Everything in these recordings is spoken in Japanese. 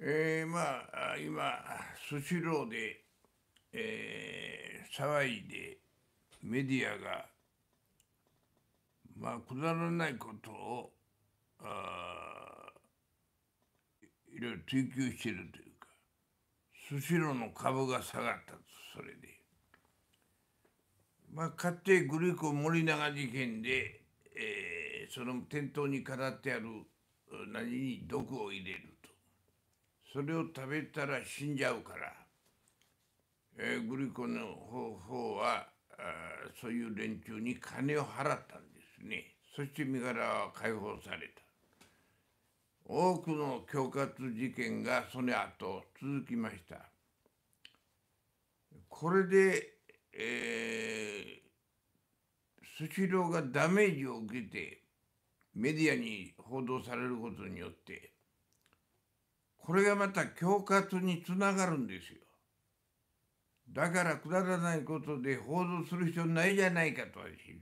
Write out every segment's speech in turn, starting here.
えー、まあ今スシローで、えー、騒いでメディアがまあくだらないことをあいろいろ追求してるというかスシローの株が下がったとそれで。まあ、か手てグリコ森永事件で、えー、その店頭に飾ってある何に毒を入れるそれを食べたら死んじゃうから、えー、グリコの方はあそういう連中に金を払ったんですねそして身柄は解放された多くの恐喝事件がその後続きましたこれで、えー、スシローがダメージを受けてメディアに報道されることによってこれがまた恐喝につながるんですよ。だからくだらないことで報道する必要ないじゃないかと私。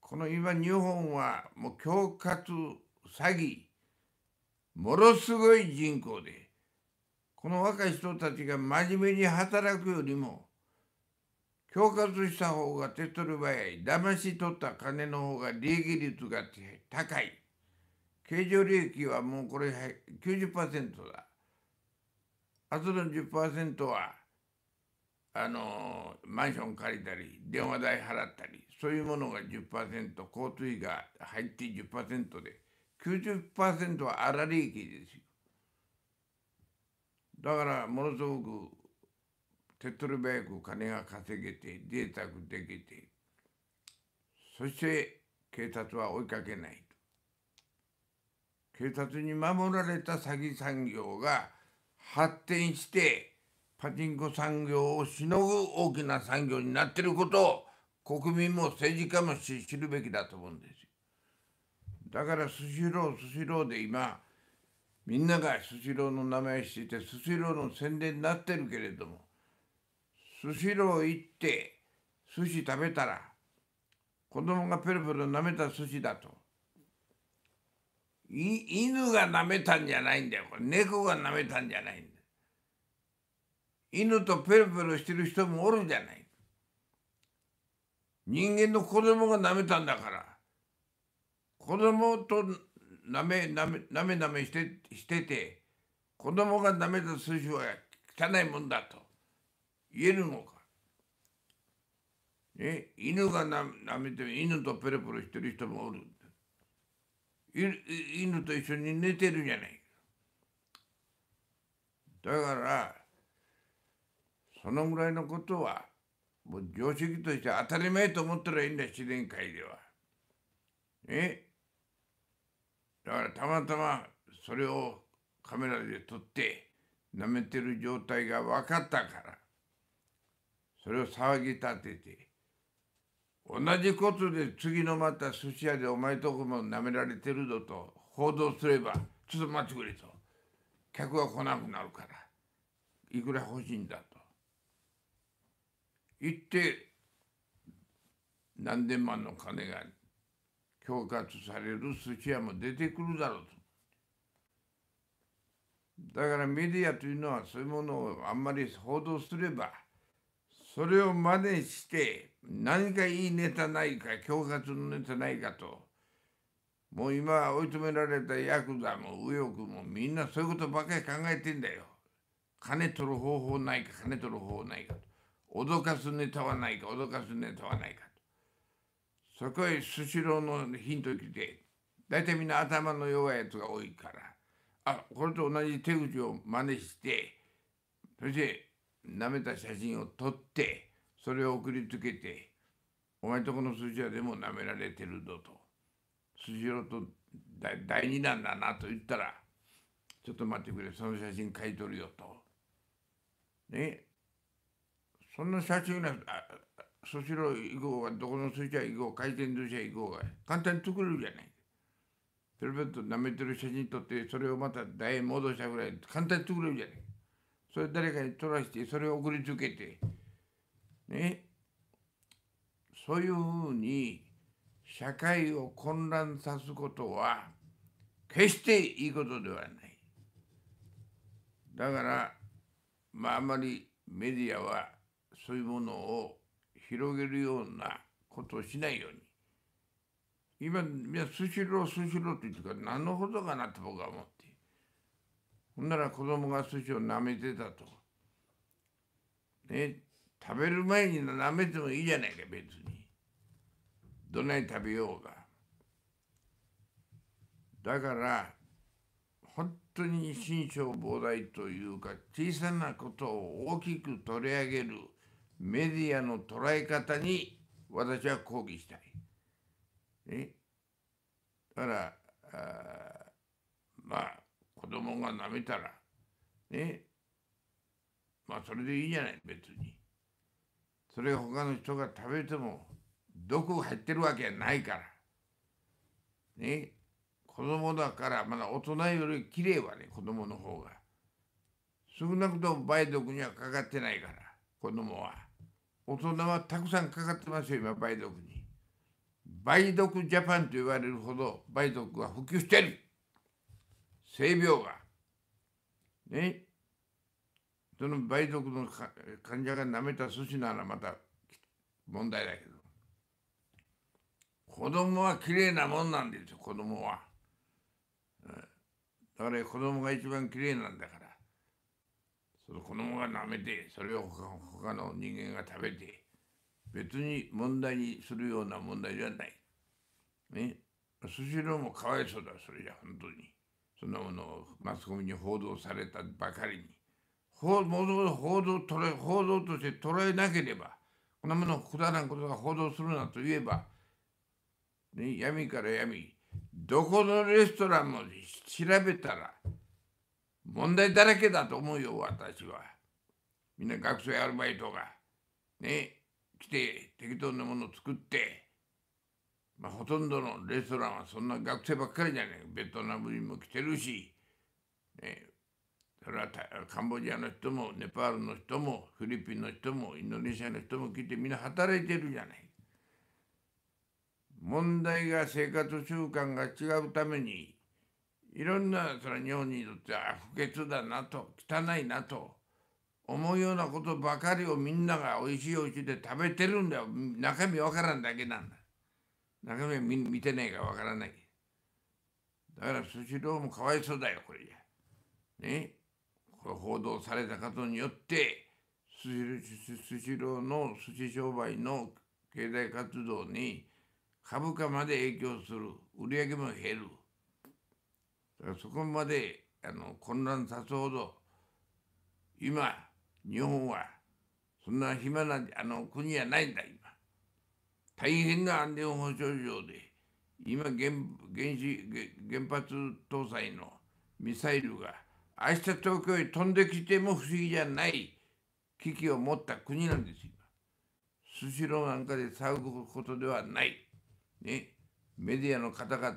この今日本はもう恐喝詐欺ものすごい人口でこの若い人たちが真面目に働くよりも恐喝した方が手っ取り早い騙し取った金の方が利益率が高い経常利益はもうこれ90%だ。あとの10%はあのマンション借りたり電話代払ったりそういうものが10%交通費が入って10%で90%は粗利益ですよ。だからものすごく手っ取り早く金が稼げて贅沢できてそして警察は追いかけない警察に守られた詐欺産業が発展してパチンコ産業をしのぐ大きな産業になってることを国民も政治家も知るべきだと思うんですよ。だからスシロースシローで今みんながスシローの名前知しててスシローの宣伝になってるけれどもスシロー行って寿司食べたら子供がペロペロ舐めた寿司だと犬が舐めたんじゃないんだよこれ猫が舐めたんじゃないんだ犬とペロペロしてる人もおるじゃない人間の子供が舐めたんだから子供と舐め舐め舐め舐めしてしてて子供が舐めた寿司は汚いもんだと言えるのか。ね、犬がな舐めて犬とペロペロしてる人もおる。犬と一緒に寝てるじゃないだからそのぐらいのことはもう常識として当たり前と思ったらいいんだ自然界では。ねだからたまたまそれをカメラで撮って舐めてる状態が分かったからそれを騒ぎ立てて同じことで次のまた寿司屋でお前とこも舐められてるぞと報道すればちょっと待ってくれと客は来なくなるからいくら欲しいんだと言って何千万の金が恐喝される寿司屋も出てくるだろうと。だからメディアというのはそういうものをあんまり報道すればそれを真似して何かいいネタないか恐喝のネタないかともう今追い詰められたヤクザも右翼もみんなそういうことばっかり考えてんだよ金取る方法ないか金取る方法ないかと脅かすネタはないか脅かすネタはないかとそこへスシローのヒント来て大体みんな頭の弱いやつが多いからあこれと同じ手口を真似してそして舐めた写真を撮ってそれを送りつけてお前とこの筋はでもなめられてるぞと筋郎と第二弾だなと言ったらちょっと待ってくれその写真買い取るよとねそんな写真なそしろ行こうがどこの筋は行こう回転寿司屋行こうが簡単に作れるじゃないペロペロと舐めてる写真撮ってそれをまた台へ戻したぐらい簡単に作れるじゃないそれ誰かに撮らしてそれを送りつけてね、そういうふうに社会を混乱さすことは決していいことではない。だから、まあ、あまりメディアはそういうものを広げるようなことをしないように。今、みんなスシロー、スシローって言ってから何のことかなと僕は思って。ほんなら子供が寿司を舐めてたと。ね、食べる前に舐めてもいいじゃないか別にどんなに食べようがだから本当に心象膨大というか小さなことを大きく取り上げるメディアの捉え方に私は抗議したい。ね、だからあまあ子供が舐めたらねまあそれでいいじゃない別に。それが他の人が食べても毒入ってるわけないから。ね。子供だからまだ大人より綺麗はね子供の方が。少なくとも梅毒にはかかってないから子供は。大人はたくさんかかってますよ今梅毒に。梅毒ジャパンと言われるほど梅毒は普及してる。性病が。ね。その梅毒の患者が舐めた寿司ならまた問題だけど子供は綺麗なもんなんですよ子供は、うん、だから子供が一番綺麗なんだからその子供が舐めてそれを他の人間が食べて別に問題にするような問題じゃない。ね。スシローもかわいそうだそれじゃ本当に。そんなものをマスコミに報道されたばかりに。報道捉え報道として捉えなければこんなものくだらんことが報道するなと言えば、ね、闇から闇どこのレストランも調べたら問題だらけだと思うよ私はみんな学生アルバイトがね来て適当なものを作ってまあ、ほとんどのレストランはそんな学生ばっかりじゃないベトナムにも来てるし、ね、それはカンボジアの人もネパールの人もフィリピンの人もインドネシアの人も来てみんな働いてるじゃない。問題が生活習慣が違うためにいろんなそれは日本にとっては不潔だなと汚いなと思うようなことばかりをみんながおいしいおいしいで食べてるんだよ中身わからんだけなんだ中身見見てないからわからないだからスシローもかわいそうだよこれじゃね報道されたことによってスシローの寿司商売の経済活動に株価まで影響する売り上げも減るだからそこまであの混乱さすほど今日本はそんな暇なあの国はないんだ今大変な安全保障上で今原原子原発搭載のミサイルが明日東京へ飛んできても不思議じゃない危機を持った国なんです今。スシローなんかで騒ぐことではない、ね、メディアの方々も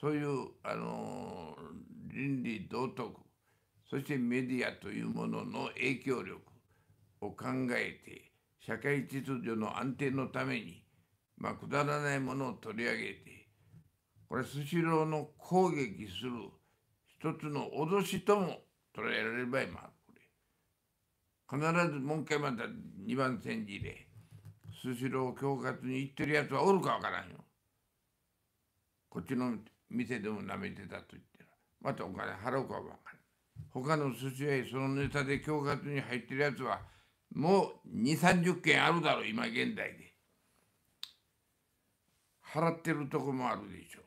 そういう、あのー、倫理道徳そしてメディアというものの影響力を考えて社会秩序の安定のために、まあ、くだらないものを取り上げてこれスシローの攻撃する一つの脅しとも捉えられれば合もこれ必ずもう一回また二番煎じでスシロー恐喝に行ってるやつはおるかわからんよ。こっちの店でも舐めてたと言ったらまたお金払うかわ分からん。他の寿司屋へそのネタで恐喝に入ってるやつはもう二三十件あるだろう今現代で。払ってるとこもあるでしょう。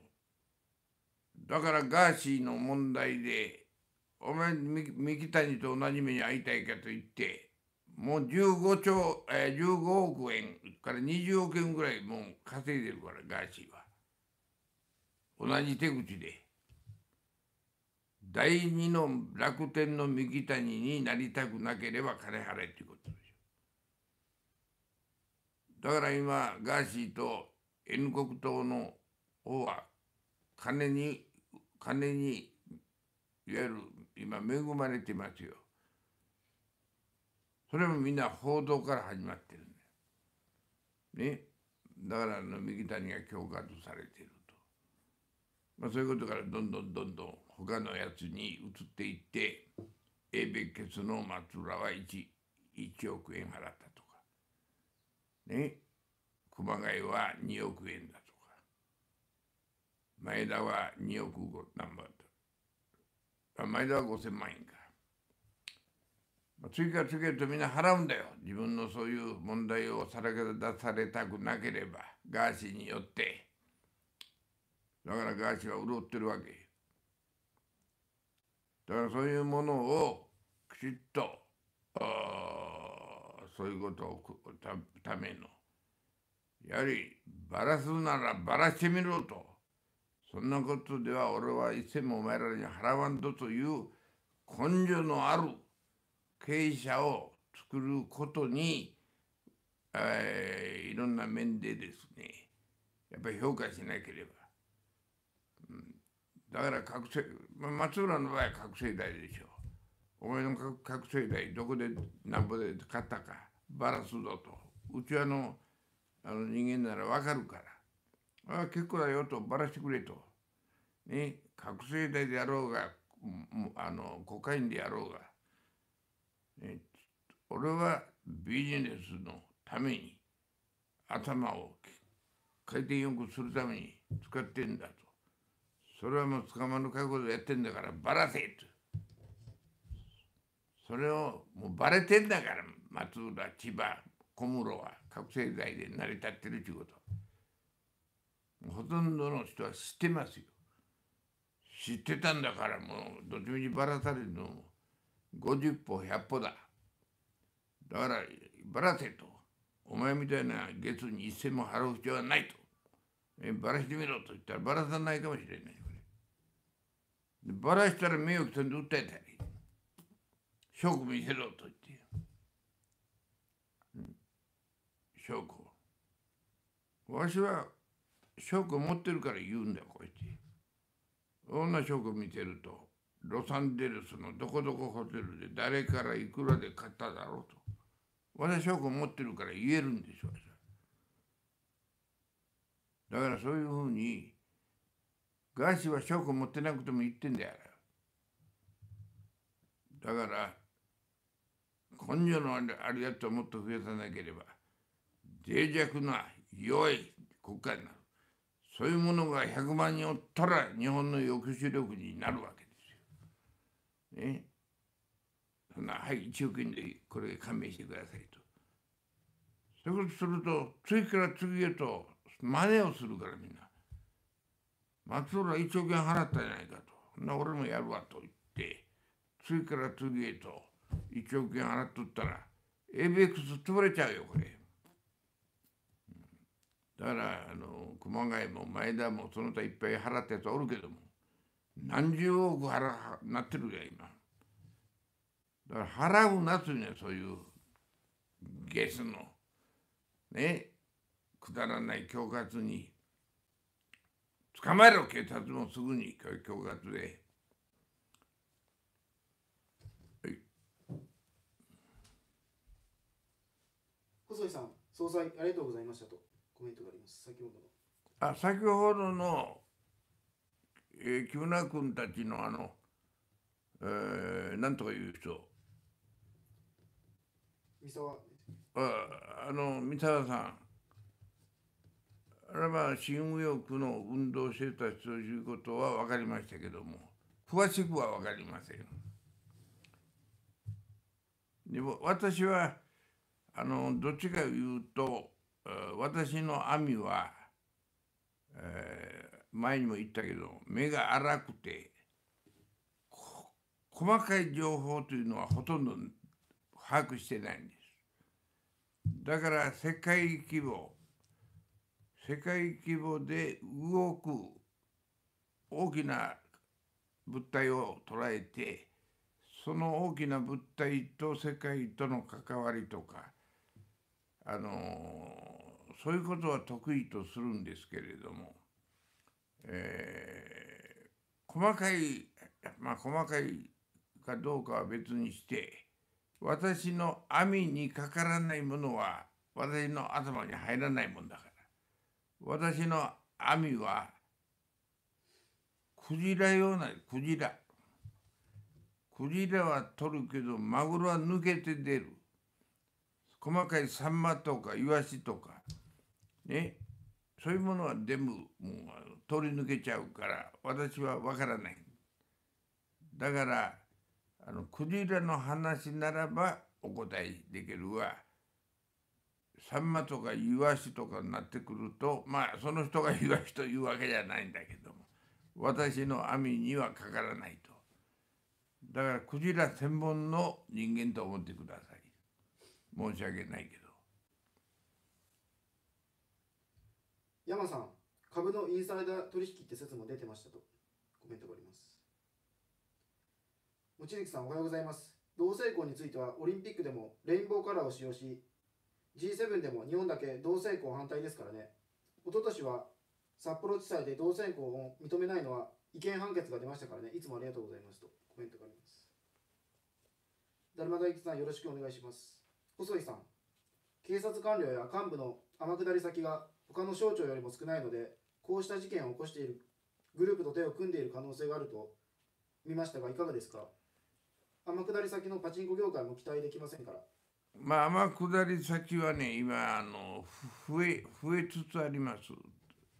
だからガーシーの問題で、お前、三木谷と同じ目に遭いたいかと言って、もう15兆、えー、15億円から20億円ぐらいもう稼いでるから、ガーシーは。同じ手口で。第二の楽天の三木谷になりたくなければ金払えっていうことでしょ。だから今、ガーシーと N 国党の方は金に金にいわゆる今恵まれてますよ。それもみんな報道から始まってるんね。だからあの右谷が恐喝されていると。まあ、そういうことからどんどんどんどん他のやつに移っていって英米決の松浦は 1, 1億円払ったとかね熊谷は2億円だ前田は2億5何万と。前田は5000万円か。まあ、次から次へとみんな払うんだよ。自分のそういう問題をさらけ出されたくなければ、ガーシーによって。だからガーシーは潤ってるわけ。だからそういうものをきちっと、そういうことをたための。やはりばらすならばらしてみろと。そんなことでは俺はつでもお前らに払わんとという根性のある経営者を作ることに、えー、いろんな面でですねやっぱり評価しなければ、うん、だから覚醒松浦の場合は覚醒剤でしょうお前の覚醒剤どこでなんぼで買ったかバラすぞとうちはのあの人間ならわかるからあ結構だよとばらしてくれと。ね、覚醒剤であろうがあのコカインであろうが、ね、俺はビジネスのために頭を回転よくするために使ってんだと。それはもう捕まる覚悟でやってんだからばらせと。それをもうばれてんだから松浦千葉小室は覚醒剤で成り立ってるちゅうこと。ほとんどの人は知ってますよ知ってたんだからもうどっちみちばらされるのも50歩100歩だだからばらせとお前みたいな月に一銭も払う必要はないとえばらしてみろと言ったらばらさないかもしれないこばらしたら名誉毀損で訴えたり証拠見せろと言って、証拠わしは証拠持ってるから言うんだよこいつ。そんな証拠見てるとロサンゼルスのどこどこホテルで誰からいくらで買っただろうと私証拠持ってるから言えるんでしょだからそういうふうにガーシーは証拠持ってなくても言ってんだよ。だから根性のありがとうもっと増やさなければ脆弱な弱い国家になる。そういうものが100万人おったら日本の抑止力になるわけですよ。ね。そんな、はい、1億円でこれ勘弁してくださいと。そういうことすると、次から次へと真似をするからみんな。松浦1億円払ったじゃないかと。な俺もやるわと言って、次から次へと1億円払っとったら、エイ x ックス潰れちゃうよ、これ。だからあの熊谷も前田もその他いっぱい払ったやつおるけども何十億払なってるや今だから払うなつにはそういうゲスのねくだらない恐喝に捕まえろ警察もすぐに恐喝で。細井さん、総裁ありがとうございましたと。コメントがあります。先ほどの。あ、先ほどの、えー、木村君たちのあの、えー、なんとかいう人。三沢。あ、あの、三沢さん。あれは新右翼の運動してた活ということは分かりましたけども詳しくは分かりません。でも私はあのどっちかいうと私の網は、えー、前にも言ったけど目が荒くて細かい情報というのはほとんど把握してないんです。だから世界規模世界規模で動く大きな物体を捉えてその大きな物体と世界との関わりとかあのそういうことは得意とするんですけれども、えー、細かいまあ細かいかどうかは別にして私の網にかからないものは私の頭に入らないもんだから私の網はクジラようなクジラクジラは取るけどマグロは抜けて出る細かいサンマとかイワシとかね、そういうものは全部もう通り抜けちゃうから私は分からない。だからあのクジラの話ならばお答えできるわ。サンマとかイワシとかになってくるとまあその人がイワシというわけじゃないんだけども私の網にはかからないと。だからクジラ専門の人間と思ってください。申し訳ないけど。山さん、株のインサイダー取引って説も出てましたと、コメントがあります。望月さん、おはようございます。同性婚については、オリンピックでもレインボーカラーを使用し、G7 でも日本だけ同性婚反対ですからね。一昨年は札幌地裁で同性婚を認めないのは違憲判決が出ましたからね。いつもありがとうございますとコメントがあります。だるま大吉さんよろしくお願いします。細井さん、警察官僚や幹部の天下り先が他の省庁よりも少ないので、こうした事件を起こしているグループと手を組んでいる可能性があると見ましたが、いかがですか天下り先のパチンコ業界も期待できませんから。まあ、天下り先はね、今あの増え、増えつつあります。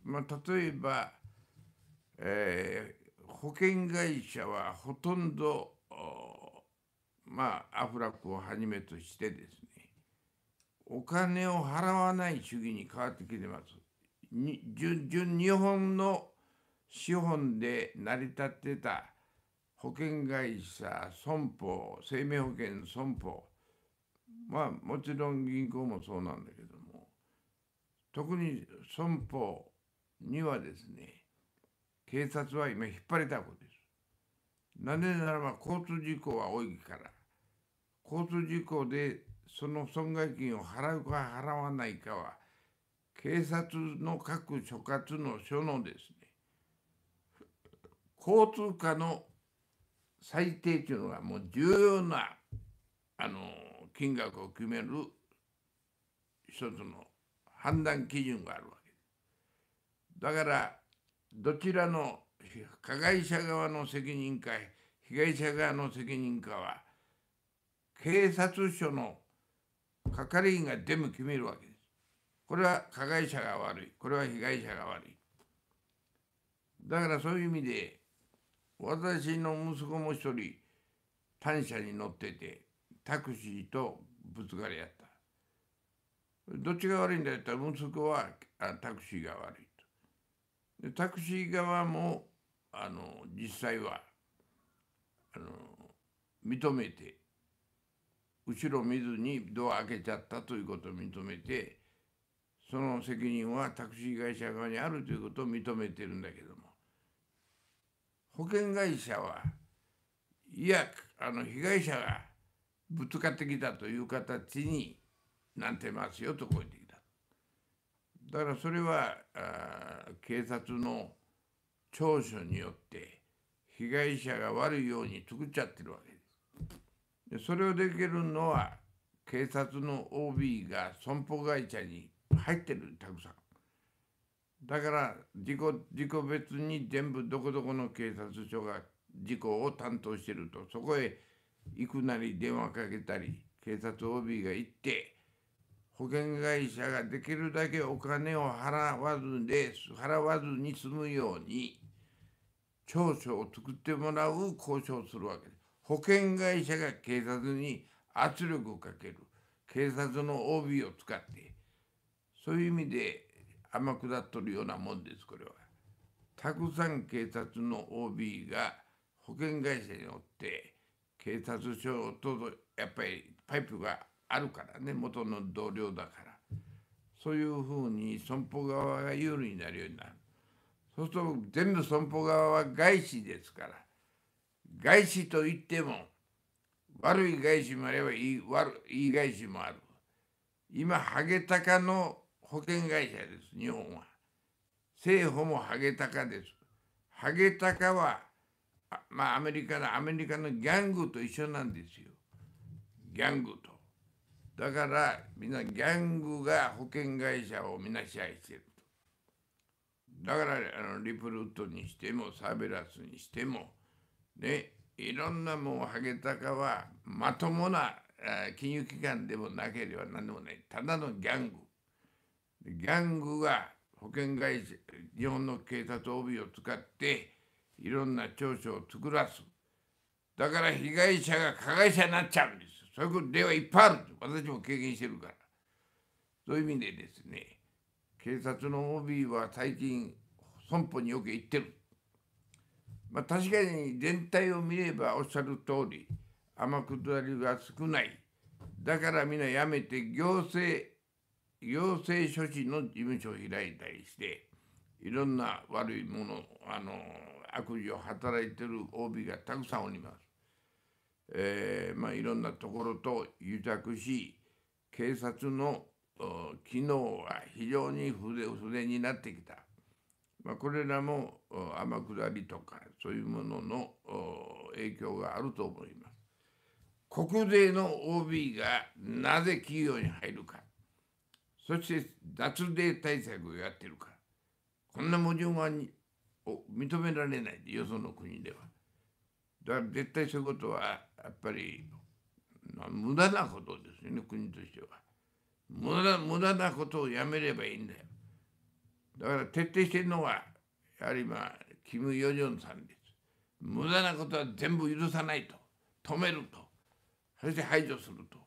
まあ、例えば、えー、保険会社はほとんど、まあ、アフラックをはじめとしてですねお金を払わない主義に変わってきてます。純日本の資本で成り立ってた保険会社損保生命保険損保まあもちろん銀行もそうなんだけども特に損保にはですね警察は今引っ張りだこです。なぜならば交通事故は多いから交通事故でその損害金を払うか払わないかは警察の各所轄の署のですね交通課の最低というのがもう重要なあの金額を決める一つの判断基準があるわけです。だからどちらの加害者側の責任か被害者側の責任かは警察署の係員が全部決めるわけです。これは加害者が悪い。これは被害者が悪い。だからそういう意味で、私の息子も一人、単車に乗ってて、タクシーとぶつかり合った。どっちが悪いんだったら息子はあタクシーが悪いと。でタクシー側もあの実際はあの認めて後ろ見ずにドア開けちゃったということを認めてその責任はタクシー会社側にあるということを認めてるんだけども保険会社はいやあの被害者がぶつかってきたという形になってますよとこう言ってきた。だからそれはあ警察の聴取によって被害者が悪いように作っちゃってるわけです。それをできるのは警察の OB が損保会社に入ってるたくさんだから事故事故別に全部どこどこの警察署が事故を担当してるとそこへ行くなり電話かけたり警察 OB が行って保険会社ができるだけお金を払わずで払わずに済むように調書を作ってもらう交渉をするわけです。保険会社が警察に圧力をかける警察の OB を使ってそういう意味で天下っとるようなもんですこれは。たくさん警察の OB が保険会社におって警察署とやっぱりパイプがあるからね元の同僚だからそういうふうに損保側が有利になるようになるそうすると全部損保側は外資ですから外資といっても悪い外資もあればいい悪いい外資もある今ハゲタカの保険会社です日本は政府もハゲタカですハゲタカはまあアメリカのアメリカのギャングと一緒なんですよギャングとだからみんなギャングが保険会社をみんな支配してるとだからあのリプルットにしてもサーベラスにしてもでいろんなもうハゲタカはまともな金融機関でもなければ何でもないただのギャングギャングが保険会社日本の警察 OB を使っていろんな調書を作らすだから被害者が加害者になっちゃうんですそういうではいっぱいある私も経験してるからそういう意味でですね警察の OB は最近損保によく行ってるまあ、確かに全体を見ればおっしゃる通り天下りが少ないだからみんなやめて行政行政書士の事務所を開いたりしていろんな悪いものあの悪事を働いてる OB がたくさんおります。えー、まあ、いろんなところと癒着し警察の機能は非常に筆になってきた。まあ、これらも天下りとかそういうものの影響があると思います。国税の OB がなぜ企業に入るか、そして脱税対策をやってるか、こんな矛盾は認められないで、よその国では。だから絶対そういうことはやっぱり無駄なことですよね、国としては。無駄無駄なことをやめればいいんだよ。だから徹底してるのはやはりまあキム・ヨジョンさんです無駄なことは全部許さないと止めるとそして排除すると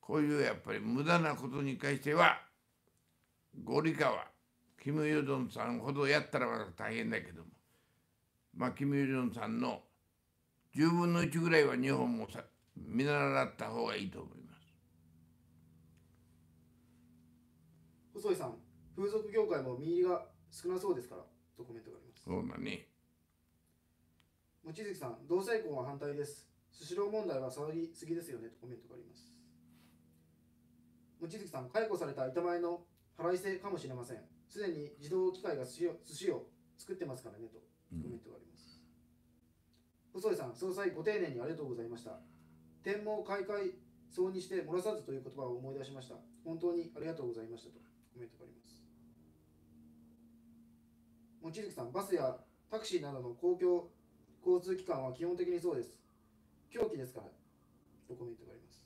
こういうやっぱり無駄なことに関してはゴリカはキム・ヨジョンさんほどやったらまた大変だけどもまあキム・ヨジョンさんの10分の1ぐらいは日本もさ見習った方がいいと思います。細井さん風俗業界も身入りが少なそうですからとコメントがありますそうね望月さん同性婚は反対ですスシロー問題は騒ぎすぎですよねとコメントがあります望月さん解雇された板前の腹いせかもしれませんすでに自動機械が寿司を寿司を作ってますからねとコメントがあります、うん、細井さん総裁ご丁寧にありがとうございました天網開会そうにして漏らさずという言葉を思い出しました本当にありがとうございましたとコメントがあります望月さん、バスやタクシーなどの公共交通機関は基本的にそうです。狂気ですから、とコメントがあります。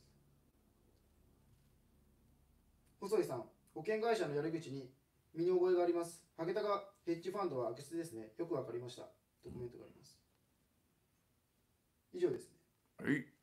細井さん、保険会社のやり口に身に覚えがあります。ハゲタカヘッジファンドは悪質ですね。よくわかりました。とコメントがあります。以上ですね。はい。